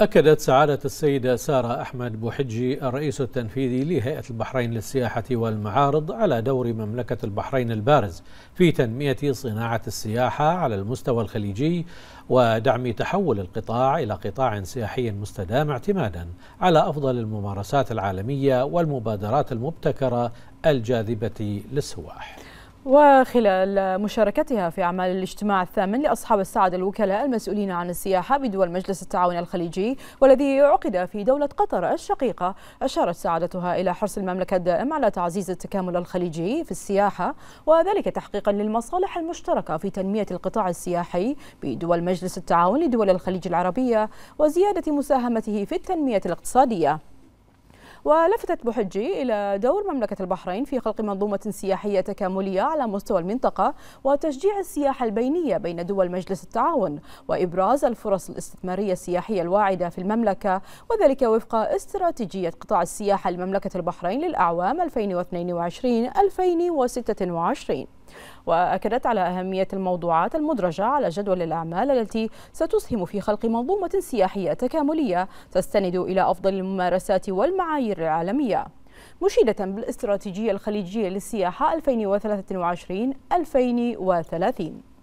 أكدت سعادة السيدة سارة أحمد بوحجي الرئيس التنفيذي لهيئة البحرين للسياحة والمعارض على دور مملكة البحرين البارز في تنمية صناعة السياحة على المستوى الخليجي ودعم تحول القطاع إلى قطاع سياحي مستدام اعتمادا على أفضل الممارسات العالمية والمبادرات المبتكرة الجاذبة للسواح وخلال مشاركتها في أعمال الاجتماع الثامن لأصحاب السعادة الوكلاء المسؤولين عن السياحة بدول مجلس التعاون الخليجي والذي عقد في دولة قطر الشقيقة أشارت سعادتها إلى حرص المملكة الدائم على تعزيز التكامل الخليجي في السياحة وذلك تحقيقا للمصالح المشتركة في تنمية القطاع السياحي بدول مجلس التعاون لدول الخليج العربية وزيادة مساهمته في التنمية الاقتصادية ولفتت بوحجي إلى دور مملكة البحرين في خلق منظومة سياحية تكاملية على مستوى المنطقة وتشجيع السياحة البينية بين دول مجلس التعاون وإبراز الفرص الاستثمارية السياحية الواعدة في المملكة وذلك وفق استراتيجية قطاع السياحة لمملكة البحرين للأعوام 2022-2026 وأكدت على أهمية الموضوعات المدرجة على جدول الأعمال التي ستسهم في خلق منظومة سياحية تكاملية تستند إلى أفضل الممارسات والمعايير العالمية مشيدة بالاستراتيجية الخليجية للسياحة 2023-2030